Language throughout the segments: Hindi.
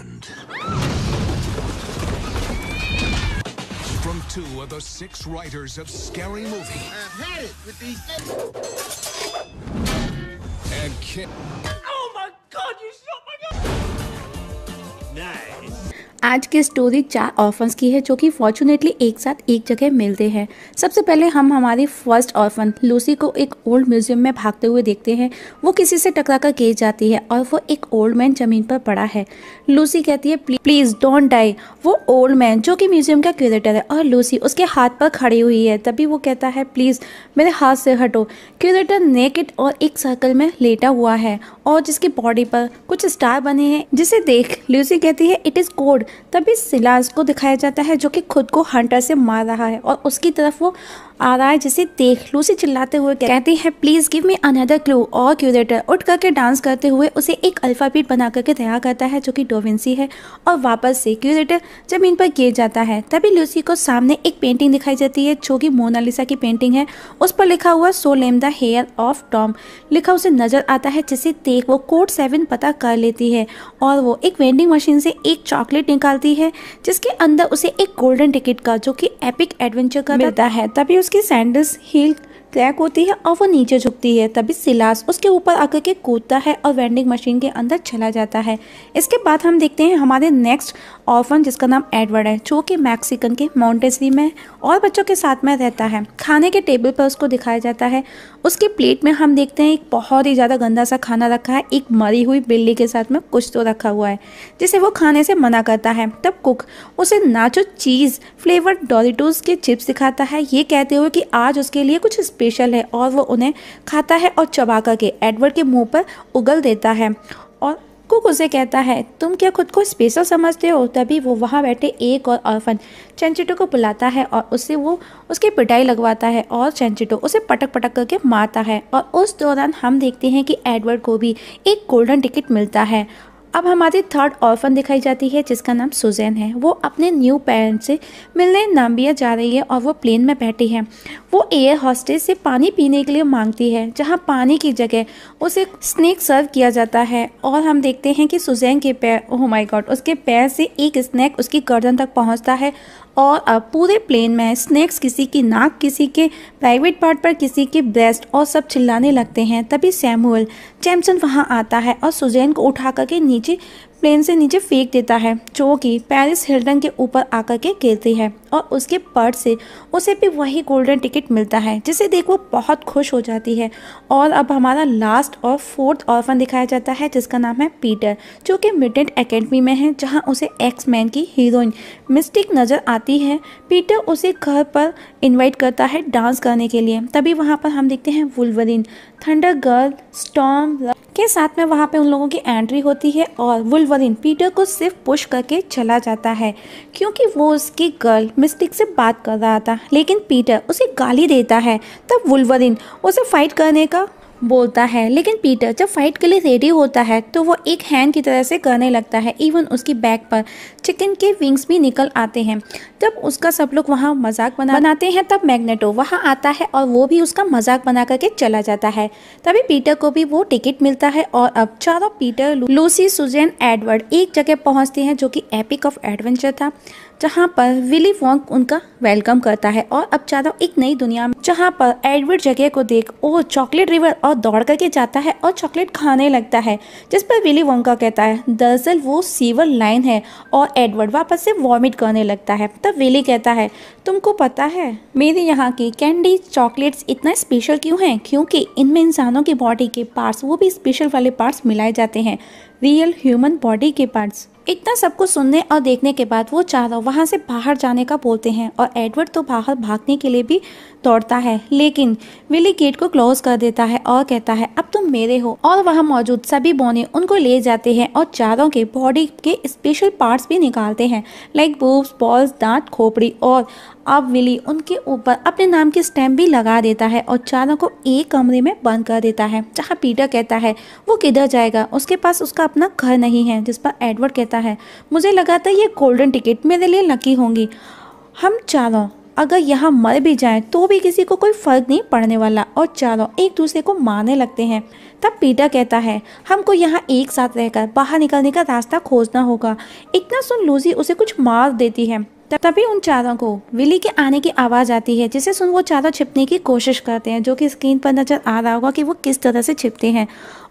And from two of the six writers of Scary Movie. I've had it with these And Kim. Oh my god, you shot my gun! Nice. आज की स्टोरी चार ऑर्फन्स की है जो कि फॉर्चुनेटली एक साथ एक जगह मिलते हैं सबसे पहले हम हमारी फर्स्ट ऑर्फन लूसी को एक ओल्ड म्यूजियम में भागते हुए देखते हैं वो किसी से टकरा कर गिर जाती है और वो एक ओल्ड मैन जमीन पर पड़ा है लूसी कहती है प्लीज़ डोंट डाई वो ओल्ड मैन जो कि म्यूजियम का क्यूरेटर है और लूसी उसके हाथ पर खड़ी हुई है तभी वो कहता है प्लीज़ मेरे हाथ से हटो क्यूरेटर नेकेड और एक सर्कल में लेटा हुआ है और जिसकी बॉडी पर कुछ स्टार बने हैं जिसे देख लूसी कहती है इट इज़ कोल्ड तभी सिलास को दिखाया जाता है जो कि खुद को हंटर से मार रहा है और उसकी तरफ वो आ रहा है जिसे देख लू से चिल्लाते हुए कहती है please give me another clue और क्यूरेटर उठ करके डांस करते हुए उसे एक अल्फ़ाबेट बना करके तैयार करता है जो कि डोविंसी है और वापस से क्यूरेटर ज़मीन पर गिर जाता है तभी लूसी को सामने एक पेंटिंग दिखाई जाती है जो कि मोनालिसा की पेंटिंग है उस पर लिखा हुआ so lame the hair of Tom लिखा उसे नज़र आता है जिसे देख वो कोड सेवन पता कर लेती है और वो एक वेंडिंग मशीन से एक चॉकलेट निकालती है जिसके अंदर उसे एक गोल्डन टिकट का जो कि एपिक एडवेंचर का मिलता है तभी उसकी सैंडल्स हील क्रैक होती है और वो नीचे झुकती है तभी सिलास उसके ऊपर आकर के कूदता है और वेंडिंग मशीन के अंदर चला जाता है इसके बाद हम देखते हैं हमारे नेक्स्ट ऑफन जिसका नाम एडवर्ड है जो कि मैक्सिकन के माउंटेसरी में और बच्चों के साथ में रहता है खाने के टेबल पर उसको दिखाया जाता है उसके प्लेट में हम देखते हैं एक बहुत ही ज़्यादा गंदा सा खाना रखा है एक मरी हुई बिल्ली के साथ में कुछ तो रखा हुआ है जिसे वो खाने से मना करता है तब कुक उसे नाचो चीज़ फ्लेवर डोरिटोज के चिप्स दिखाता है ये कहते हुए कि आज उसके लिए कुछ स्पेशल है और वो उन्हें खाता है और चबा करके एडवर्ड के मुँह पर उगल देता है और कुक उसे कहता है तुम क्या खुद को स्पेशल समझते हो तभी वो वहाँ बैठे एक और ऑर्फन चंचिटो को बुलाता है और उससे वो उसकी पिटाई लगवाता है और चंचिटो उसे पटक पटक करके मारता है और उस दौरान हम देखते हैं कि एडवर्ड को भी एक गोल्डन टिकट मिलता है अब हमारी थर्ड ऑर्फन दिखाई जाती है जिसका नाम सुजैन है वो अपने न्यू पेरेंट से मिलने नाम्बिया जा रही है और वो प्लेन में बैठी है वो एयर हॉस्टेज से पानी पीने के लिए मांगती है जहाँ पानी की जगह उसे स्नैक सर्व किया जाता है और हम देखते हैं कि सुजैन के पैर ओह माय गॉड उसके पैर से एक स्नैक उसकी गर्दन तक पहुँचता है और अब पूरे प्लेन में स्नैक्स किसी की नाक किसी के प्राइवेट पार्ट पर किसी के ब्रेस्ट और सब चिल्लाने लगते हैं तभी सैमुअल चैमसन वहाँ आता है और सुजैन को उठा करके नीचे प्लेन से नीचे फेंक देता है जो कि पेरिस हिल्टन के ऊपर आकर के गिरती है और उसके पर्स से उसे भी वही गोल्डन टिकट मिलता है जिसे देख वो बहुत खुश हो जाती है और अब हमारा लास्ट और फोर्थ ऑर्फन दिखाया जाता है जिसका नाम है पीटर जो कि मिडेंट एकेडमी में है जहाँ उसे एक्स मैन की हीरोइन मिस्टिक नज़र आती है पीटर उसे घर पर इन्वाइट करता है डांस करने के लिए तभी वहाँ पर हम देखते हैं वुलवरिन थंडर गर्ल स्टॉम के साथ में वहाँ पे उन लोगों की एंट्री होती है और वुलवरिन पीटर को सिर्फ पुश करके चला जाता है क्योंकि वो उसकी गर्ल मिस्टिक से बात कर रहा था लेकिन पीटर उसे गाली देता है तब वुलवरिन उसे फाइट करने का बोलता है लेकिन पीटर जब फाइट के लिए रेडी होता है तो वो एक हैंड की तरह से करने लगता है इवन उसकी बैक पर चिकन के विंग्स भी निकल आते हैं जब उसका सब लोग वहाँ मजाक बना बनाते हैं तब मैग्नेटो वहाँ आता है और वो भी उसका मजाक बना करके चला जाता है तभी पीटर को भी वो टिकट मिलता है और अब चारों पीटर लूसी सुजैन एडवर्ड एक जगह पहुँचते हैं जो कि एपिक ऑफ एडवेंचर था जहाँ पर विली वॉन्ग उनका वेलकम करता है और अब चारों एक नई दुनिया में जहाँ पर एडवर्ड जगह को देख ओ चॉकलेट रिवर और दौड़ करके जाता है और चॉकलेट खाने लगता है जिस पर विली वोंका कहता है दरअसल वो सीवर लाइन है और एडवर्ड वापस से वॉमिट करने लगता है तब विली कहता है तुमको पता है मेरे यहाँ की कैंडी चॉकलेट्स इतना स्पेशल क्यों हैं क्योंकि इनमें इंसानों की बॉडी के पार्ट्स वो भी स्पेशल वाले पार्ट्स मिलाए जाते हैं रियल ह्यूमन बॉडी के पार्ट्स इतना सब कुछ सुनने और देखने के बाद वो चारों वहाँ से बाहर जाने का बोलते हैं और एडवर्ड तो बाहर भागने के लिए भी दौड़ता है लेकिन विली गेट को क्लोज कर देता है और कहता है अब तुम मेरे हो और वहाँ मौजूद सभी बोने उनको ले जाते हैं और चारों के बॉडी के स्पेशल पार्ट्स भी निकालते हैं लाइक बूब्स बॉल्स दांत खोपड़ी और अब विली उनके ऊपर अपने नाम की स्टैम्प भी लगा देता है और चारों को एक कमरे में बंद कर देता है जहाँ पीटर कहता है वो किधर जाएगा उसके पास उसका अपना घर नहीं है जिस पर एडवर्ड कहता जाता है मुझे लगा था ये गोल्डन टिकट मेरे लिए लकी होंगी हम चारों अगर यहाँ मर भी जाएं तो भी किसी को कोई फ़र्क नहीं पड़ने वाला और चारों एक दूसरे को मारने लगते हैं तब पीटर कहता है हमको यहाँ एक साथ रहकर बाहर निकलने का रास्ता खोजना होगा इतना सुन लूजी उसे कुछ मार देती है तभी उन चारों को विली के आने की आवाज़ आती है जिसे सुन वो चारों छिपने की कोशिश करते हैं जो कि स्क्रीन पर नज़र आ रहा होगा कि वो किस तरह से छिपते हैं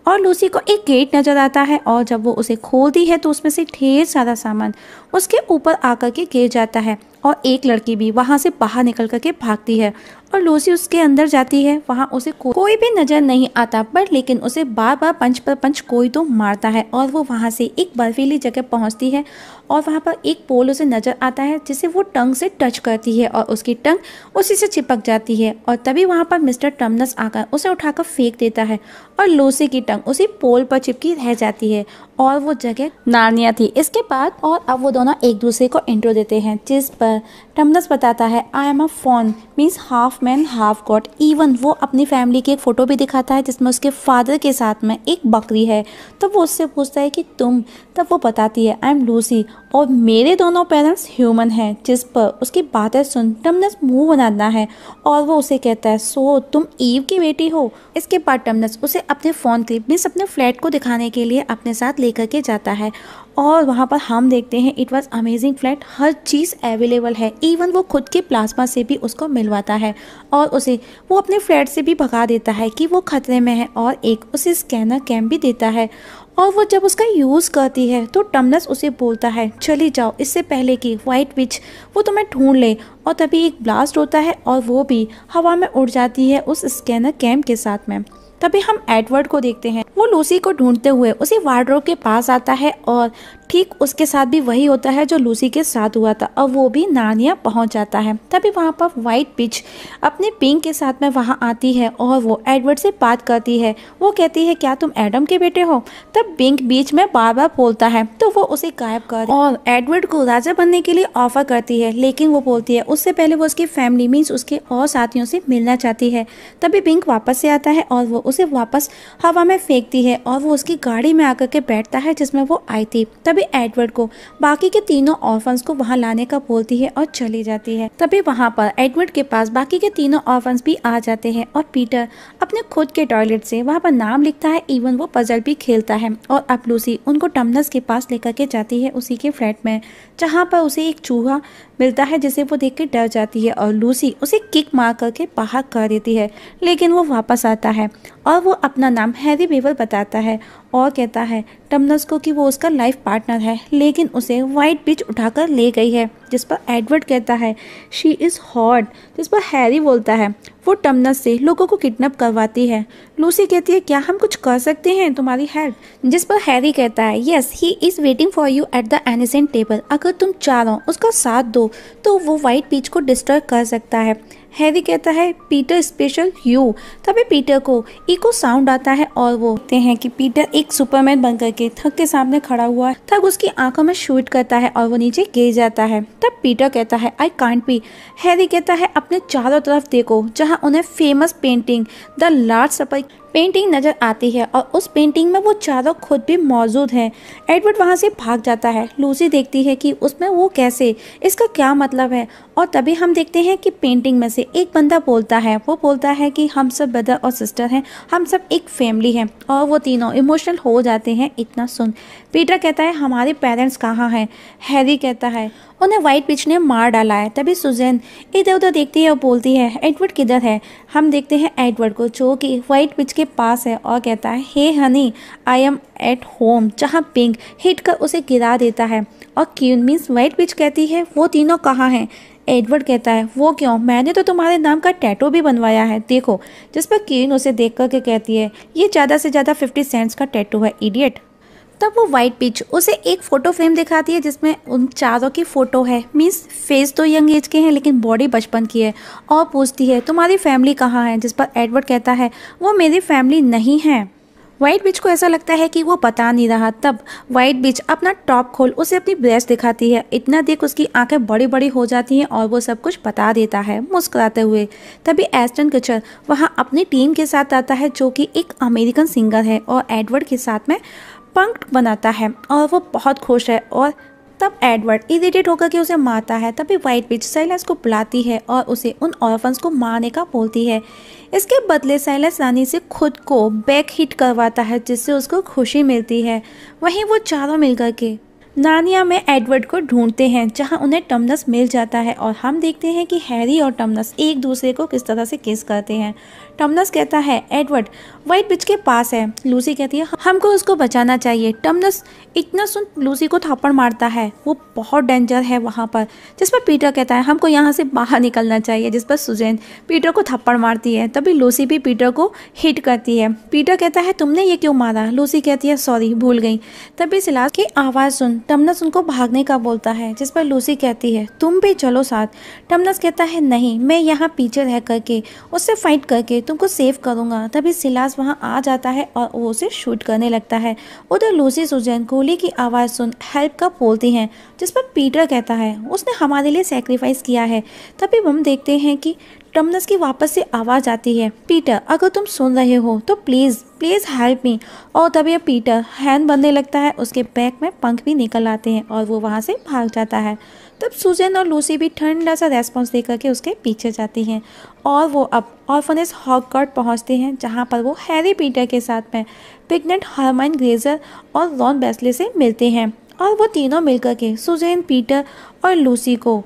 और लूसी को एक गेट नज़र आता है और जब वो उसे खोलती है तो उसमें से ढेर सारा सामान उसके ऊपर आकर के गिर जाता है और एक लड़की भी वहाँ से बाहर निकल करके भागती है और लूसी उसके अंदर जाती है वहाँ उसे को, कोई भी नज़र नहीं आता पर लेकिन उसे बार बार पंच पर पंच कोई तो मारता है और वो वहाँ से एक बर्फीली जगह पहुँचती है और वहाँ पर एक पोल उसे नज़र आता है जिसे वो टंग से टच करती है और उसकी टंग उसी से चिपक जाती है और तभी वहाँ पर मिस्टर टर्मनस आकर उसे उठाकर फेंक देता है और लूसी की टंग उसी पोल पर चिपकी रह जाती है और वो जगह नारनिया थी इसके बाद और अब वो दोनों दोनों एक दूसरे को इंट्रो देते हैं जिस पर टमनस बताता है I am a faun means half man half god even वो अपनी फैमिली की एक फ़ोटो भी दिखाता है जिसमें उसके फादर के साथ में एक बकरी है तब तो वो उससे पूछता है कि तुम तब वो बताती है आई एम लूसी और मेरे दोनों पेरेंट्स ह्यूमन हैं जिस पर उसकी बातें सुन टमनस मुंह बनाना है और वो उसे कहता है सो तुम ईव की बेटी हो इसके बाद टमनस उसे अपने फ़ोन क्लिप मीन्स अपने फ्लैट को दिखाने के लिए अपने साथ लेकर के जाता है और वहाँ पर हम देखते हैं इट वॉज़ अमेजिंग फ्लैट हर चीज़ अवेलेबल है इवन वो खुद के प्लाज्मा से भी उसको मिलवाता है और उसे वो अपने फ्लैट से भी भगा देता है कि वो खतरे में है और एक उसे स्कैनर कैम भी देता है और वो जब उसका यूज़ करती है तो टमनस उसे बोलता है चली जाओ इससे पहले कि वाइट विच वो तुम्हें ढूंढ ले और तभी एक ब्लास्ट होता है और वो भी हवा में उड़ जाती है उस स्कैनर कैम के साथ में तभी हम एडवर्ड को देखते हैं वो लूसी को ढूंढते हुए उसी वार्डरोब के पास आता है और ठीक उसके साथ भी वही होता है जो लूसी के साथ हुआ था और वो भी नानिया पहुंच जाता है तभी वहाँ पर वाइट पिच अपने पिंक के साथ में वहाँ आती है और वो एडवर्ड से बात करती है वो कहती है क्या तुम एडम के बेटे हो तब पिंक बीच में बार बार बोलता है तो वो उसे गायब कर और एडवर्ड को राजा बनने के लिए ऑफर करती है लेकिन वो बोलती है उससे पहले वो उसकी फैमिली मीन्स उसके और साथियों से मिलना चाहती है तभी पिंक वापस से आता है और वो उसे वापस हवा में फेंकती है और वो उसकी गाड़ी में आकर के बैठता है जिसमें वो आई थी तब तभी एडवर्ड को बाकी के तीनों ऑर्फन्स को वहाँ लाने का बोलती है और चली जाती है तभी वहाँ पर एडवर्ड के पास बाकी के तीनों ऑर्फन्स भी आ जाते हैं और पीटर अपने खुद के टॉयलेट से वहाँ पर नाम लिखता है इवन वो पजल भी खेलता है और अब लूसी उनको टमनस के पास लेकर के जाती है उसी के फ्लैट में जहाँ पर उसे एक चूहा मिलता है जिसे वो देख के डर जाती है और लूसी उसे किक मार करके बाहर कर देती है लेकिन वो वापस आता है और वो अपना नाम हैरी बेवर बताता है और कहता है टमनस को कि वो उसका लाइफ पार्टनर है लेकिन उसे वाइट बीच उठाकर ले गई है जिस पर एडवर्ड कहता है शी इज़ हॉट जिस पर हैरी बोलता है वो टमनस से लोगों को किडनैप करवाती है लूसी कहती है क्या हम कुछ कर सकते हैं तुम्हारी हेल्प जिस पर हैरी कहता है yes he is waiting for you at the ancient table अगर तुम चारों उसका साथ दो तो वो वाइट बीच को डिस्टर्ब कर सकता है हैरी कहता है पीटर स्पेशल यू तभी पीटर को इको साउंड आता है और वो कहते हैं कि पीटर एक सुपरमैन बनकर के थक के सामने खड़ा हुआ है थक उसकी आंखों में शूट करता है और वो नीचे गिर जाता है तब पीटर कहता है आई कांट बी हैरी कहता है अपने चारों तरफ देखो जहां उन्हें famous painting the large supper painting नज़र आती है और उस पेंटिंग में वो चारों खुद भी मौजूद हैं एडवर्ड वहाँ से भाग जाता है लूसी देखती है कि उसमें वो कैसे इसका क्या मतलब है और तभी हम देखते हैं कि पेंटिंग में से एक बंदा बोलता है वो बोलता है कि हम सब ब्रदर और सिस्टर हैं हम सब एक फैमिली हैं और वो तीनों इमोशनल हो जाते हैं इतना सुन पीटर कहता है हमारे पेरेंट्स कहाँ हैं हैरी कहता है उन्हें वाइट पिच ने मार डाला है तभी सुजैन इधर उधर देखती है और बोलती है एडवर्ड किधर है हम देखते हैं एडवर्ड को जो कि वाइट पिच के के पास है और कहता है hey honey I am at home जहाँ पिंक हिट कर उसे गिरा देता है और क्यून मीन्स वाइट बिच कहती है वो तीनों कहाँ हैं एडवर्ड कहता है वो क्यों मैंने तो तुम्हारे नाम का टैटो भी बनवाया है देखो जिस पर क्यून उसे देख करके कहती है ये ज़्यादा से ज़्यादा फिफ्टी सेंट्स का टैटू है इडियट तब वो वाइट पिच उसे एक फ़ोटो फ्रेम दिखाती है जिसमें उन चारों की फ़ोटो है मीन्स फेस तो यंग एज के हैं लेकिन बॉडी बचपन की है और पूछती है तुम्हारी फैमिली कहाँ है जिस पर एडवर्ड कहता है वो मेरी फैमिली नहीं है वाइट बिच को ऐसा लगता है कि वो बता नहीं रहा तब वाइट बिच अपना टॉप खोल उसे अपनी ब्रेस्ट दिखाती है इतना देख उसकी आंखें बड़ी बड़ी हो जाती हैं और वो सब कुछ बता देता है मुस्कुराते हुए तभी एस्टन किचर वहाँ अपनी टीम के साथ आता है जो कि एक अमेरिकन सिंगर है और एडवर्ड के साथ में पंक्ट बनाता है और वो बहुत खुश है और तब एडवर्ड इरीटेट होकर के उसे मारता है तभी वाइट बिच साइलस को बुलाती है और उसे उन ऑर्फन्स को मारने का बोलती है इसके बदले साइलस रानी से खुद को बैक हिट करवाता है जिससे उसको खुशी मिलती है वहीं वो चारों मिलकर के नानिया में एडवर्ड को ढूंढते हैं जहां उन्हें टमनस मिल जाता है और हम देखते हैं कि हैरी और टमनस एक दूसरे को किस तरह से किस करते हैं टमनस कहता है एडवर्ड वाइट बिच के पास है लूसी कहती है हमको उसको बचाना चाहिए टमनस इतना सुन लूसी को थप्पड़ मारता है वो बहुत डेंजर है वहाँ पर जिस पर पीटर कहता है हमको यहाँ से बाहर निकलना चाहिए जिस पर सुजैन पीटर को थप्पड़ मारती है तभी लूसी भी पीटर को हिट करती है पीटर कहता है तुमने ये क्यों मारा लूसी कहती है सॉरी भूल गई तभी सिलास की आवाज़ सुन टमनस उनको भागने का बोलता है जिस पर लूसी कहती है तुम भी चलो साथ टमनस कहता है नहीं मैं यहाँ पीछे रह करके उससे फाइट करके तुमको सेव करूँगा तभी सिलास वहाँ आ जाता है और वो उसे शूट करने लगता है उधर लूसी सुजैन कोहली की आवाज़ सुन हेल्प का बोलती हैं जिस पर पीटर कहता है उसने हमारे लिए सेक्रीफाइस किया है तभी हम देखते हैं कि टमनस की वापस से आवाज़ आती है पीटर अगर तुम सुन रहे हो तो प्लीज़ प्लीज़ हेल्प मी और तभी पीटर हैंड बनने लगता है उसके बैक में पंख भी निकल आते हैं और वो वहाँ से भाग जाता है तब सुजन और लूसी भी ठंडा सा रेस्पॉन्स दे करके उसके पीछे जाती हैं और वो अब ऑर्फनेस हॉकगॉड पहुँचते हैं जहाँ पर वो हैरी पीटर के साथ में पिगनेट हारमाइन ग्रेजर और रॉन बेस्ले से मिलते हैं और वो तीनों मिलकर के सुजैन पीटर और लूसी को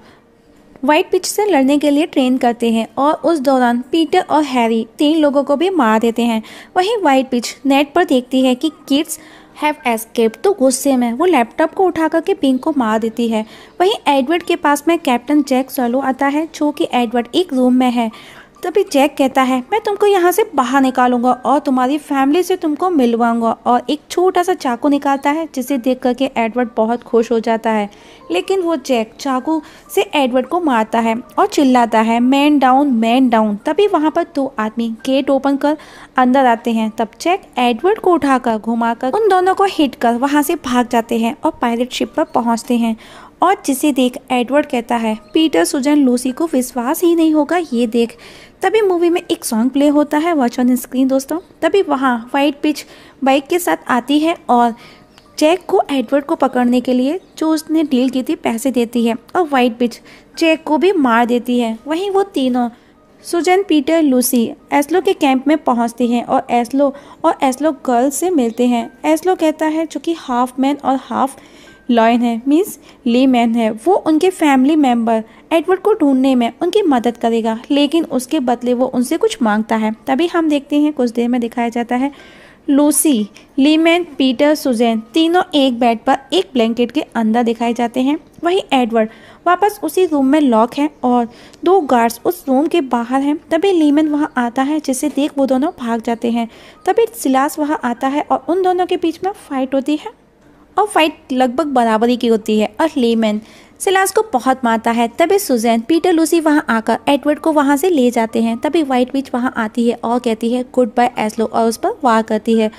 वाइट पिच से लड़ने के लिए ट्रेन करते हैं और उस दौरान पीटर और हैरी तीन लोगों को भी मार देते हैं वहीं वाइट पिच नेट पर देखती है कि किड्स हैव एस्केप तो गुस्से में वो लैपटॉप को उठा करके पिंक को मार देती है वहीं एडवर्ड के पास में कैप्टन जैक सोलो आता है जो कि एडवर्ड एक रूम में है तभी जैक कहता है मैं तुमको यहाँ से बाहर निकालूंगा और तुम्हारी फैमिली से तुमको मिलवाऊंगा और एक छोटा सा चाकू निकालता है जिसे देख करके एडवर्ड बहुत खुश हो जाता है लेकिन वो जैक चाकू से एडवर्ड को मारता है और चिल्लाता है मैन डाउन मैन डाउन तभी वहाँ पर दो आदमी गेट ओपन कर अंदर आते हैं तब जैक एडवर्ड को उठाकर घुमाकर उन दोनों को हिट कर वहाँ से भाग जाते हैं और पायलट शिप पर पहुँचते हैं और जिसे देख एडवर्ड कहता है पीटर सुजन लूसी को विश्वास ही नहीं होगा ये देख तभी मूवी में एक सॉन्ग प्ले होता है वॉच ऑन स्क्रीन दोस्तों तभी वहाँ वाइट पिच बाइक के साथ आती है और जैक को एडवर्ड को पकड़ने के लिए जो उसने डील की थी पैसे देती है और वाइट पिच जैक को भी मार देती है वहीं वो तीनों सुजन पीटर लूसी एस्लो के कैंप में पहुंचती हैं और एस्लो और एस्लो गर्ल से मिलते हैं एस्लो कहता है चूँकि हाफ मैन और हाफ लॉयन है मीन्स ली मैन है वो उनके फैमिली मेम्बर एडवर्ड को ढूंढने में उनकी मदद करेगा लेकिन उसके बदले वो उनसे कुछ मांगता है तभी हम देखते हैं कुछ देर में दिखाया जाता है लूसी लीमैन पीटर सुजैन तीनों एक बेड पर एक ब्लैंकेट के अंदर दिखाए जाते हैं वहीं एडवर्ड वापस उसी रूम में लॉक है और दो गार्ड्स उस रूम के बाहर हैं तभी लीमैन वहाँ आता है जिसे देख वो दोनों भाग जाते हैं तभी सिलास वहाँ आता है और उन दोनों के बीच में फाइट होती है और फाइट लगभग बराबरी की होती है और लेमैन सिलास को बहुत मारता है तभी सुजैन पीटर लूसी वहां आकर एडवर्ड को वहां से ले जाते हैं तभी वाइट बीच वहां आती है और कहती है गुड बाय एसलो और उस पर वार करती है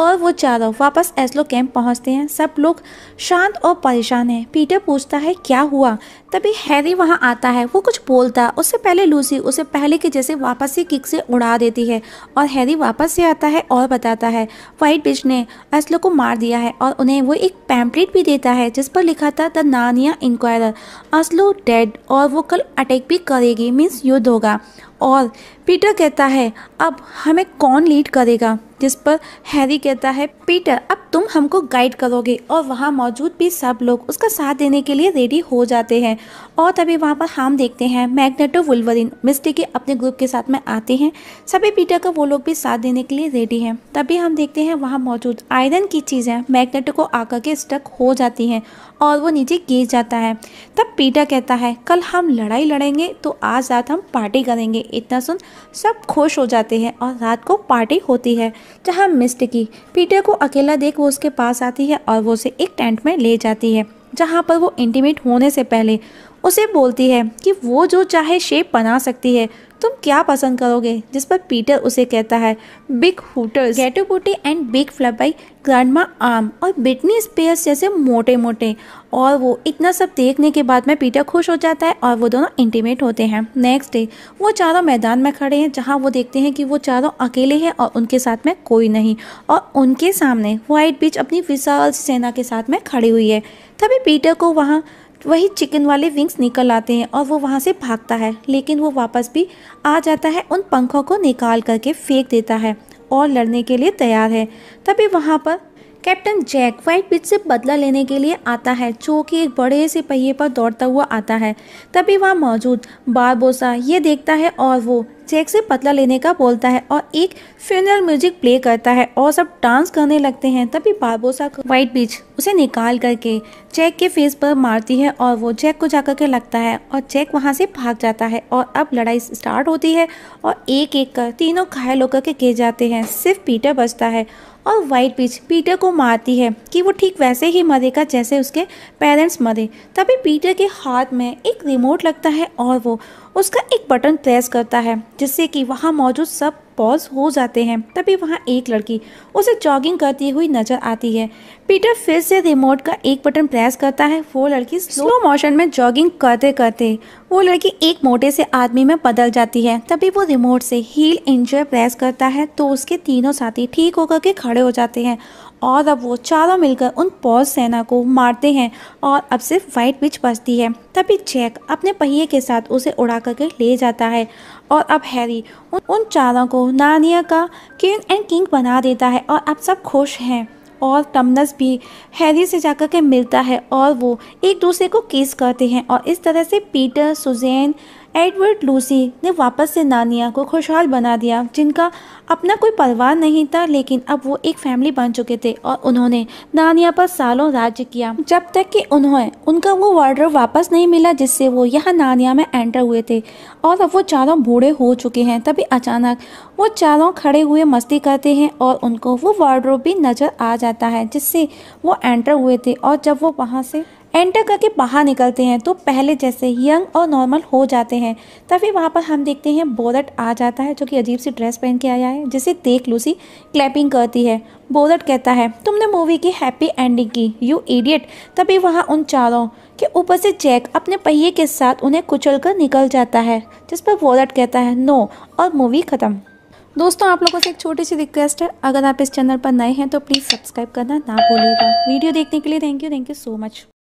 और वो चारों वापस एस्लो कैंप पहुंचते हैं सब लोग शांत और परेशान हैं पीटर पूछता है क्या हुआ तभी हैरी वहां आता है वो कुछ बोलता उससे पहले लूसी उसे पहले के जैसे वापस से किक से उड़ा देती है और हैरी वापस से आता है और बताता है वाइट बिच ने एस्लो को मार दिया है और उन्हें वो एक पैम्पलेट भी देता है जिस पर लिखा था द नानिया इंक्वायर असलो डेड और वो कल अटैक भी करेगी मीन्स युद्ध होगा और पीटर कहता है अब हमें कौन लीड करेगा जिस पर हैरी कहता है पीटर अब तुम हमको गाइड करोगे और वहाँ मौजूद भी सब लोग उसका साथ देने के लिए रेडी हो जाते हैं और तभी वहाँ पर हम देखते हैं मैग्नेटो वुलवरिन मिस्टी के अपने ग्रुप के साथ में आते हैं सभी पीटर का वो लोग भी साथ देने के लिए रेडी हैं तभी हम देखते हैं वहाँ मौजूद आयरन की चीज़ें मैग्नेटो को आकर के स्टक हो जाती हैं और वो नीचे गिर जाता है तब पीटर कहता है कल हम लड़ाई लड़ेंगे तो आज रात हम पार्टी करेंगे इतना सुन सब खुश हो जाते हैं और रात को पार्टी होती है जहाँ मिस्ट की पीटर को अकेला देख वो उसके पास आती है और वो उसे एक टेंट में ले जाती है जहाँ पर वो इंटीमेट होने से पहले उसे बोलती है कि वो जो चाहे शेप बना सकती है तुम क्या पसंद करोगे जिस पर पीटर उसे कहता है big hooters ghetto booty and big flabby grandma arm और बिटनी स्पेयर्स जैसे मोटे मोटे और वो इतना सब देखने के बाद में पीटर खुश हो जाता है और वो दोनों इंटीमेट होते हैं नेक्स्ट डे वो चारों मैदान में खड़े हैं जहाँ वो देखते हैं कि वो चारों अकेले हैं और उनके साथ में कोई नहीं और उनके सामने वाइट बीच अपनी विशाल सेना के साथ में खड़ी हुई है तभी पीटर को वहाँ वही चिकन वाले विंग्स निकल आते हैं और वो वहाँ से भागता है लेकिन वो वापस भी आ जाता है उन पंखों को निकाल करके फेंक देता है और लड़ने के लिए तैयार है तभी वहाँ पर कैप्टन जैक वाइट बिच से बदला लेने के लिए आता है जो कि एक बड़े से पहिए पर दौड़ता हुआ आता है तभी वहाँ मौजूद बारबोसा ये देखता है और वो जैक से पतला लेने का बोलता है और एक फ्यूनरल म्यूजिक प्ले करता है और सब डांस करने लगते हैं तभी बारबोसा व्हाइट बीच उसे निकाल करके जैक के फेस पर मारती है और वो जैक को जाकर के लगता है और जैक वहाँ से भाग जाता है और अब लड़ाई स्टार्ट होती है और एक एक कर तीनों घायल होकर के गिर जाते हैं सिर्फ पीटर बचता है और वाइट बीच पीटर को मारती है कि वो ठीक वैसे ही मरेगा जैसे उसके पेरेंट्स मरे तभी पीटर के हाथ में एक रिमोट लगता है और वो उसका एक बटन प्रेस करता है जिससे कि वहाँ मौजूद सब पॉज हो जाते हैं तभी वहाँ एक लड़की उसे जॉगिंग करती हुई नजर आती है पीटर फिर से रिमोट का एक बटन प्रेस करता है वो लड़की स्लो मोशन में जॉगिंग करते करते वो लड़की एक मोटे से आदमी में बदल जाती है तभी वो रिमोट से हील इंजर प्रेस करता है तो उसके तीनों साथी ठीक होकर के खड़े हो जाते हैं और अब वो चारों मिलकर उन पौज सेना को मारते हैं और अब सिर्फ वाइट विच बचती है तभी जैक अपने पहिए के साथ उसे उड़ा करके ले जाता है और अब हैरी उन, उन चारों को नानिया का किंग एंड किंग बना देता है और अब सब खुश हैं और टमनस भी हैरी से जाकर के मिलता है और वो एक दूसरे को किस करते हैं और इस तरह से पीटर सुजैन एडवर्ड लूसी ने वापस से नानिया को खुशहाल बना दिया जिनका अपना कोई परिवार नहीं था लेकिन अब वो एक फैमिली बन चुके थे और उन्होंने नानिया पर सालों राज्य किया जब तक कि उन्होंने उनका वो वार्डर वापस नहीं मिला जिससे वो यहाँ नानिया में एंटर हुए थे और अब वो चारों बूढ़े हो चुके हैं तभी अचानक वो चारों खड़े हुए मस्ती करते हैं और उनको वो वार्डरोब भी नज़र आ जाता है जिससे वो एंटर हुए थे और जब वो वहाँ से एंटर करके बाहर निकलते हैं तो पहले जैसे यंग और नॉर्मल हो जाते हैं तभी वहाँ पर हम देखते हैं बोरट आ जाता है जो कि अजीब सी ड्रेस पहन के आया है जिसे देख लूसी क्लैपिंग करती है बोरट कहता है तुमने मूवी की हैप्पी एंडिंग की यू इडियट तभी वहाँ उन चारों के ऊपर से जैक अपने पहिए के साथ उन्हें कुचल कर निकल जाता है जिस पर बोरट कहता है नो और मूवी ख़त्म दोस्तों आप लोगों से एक छोटी सी रिक्वेस्ट है अगर आप इस चैनल पर नए हैं तो प्लीज़ सब्सक्राइब करना ना भूलिएगा वीडियो देखने के लिए thank you thank you so much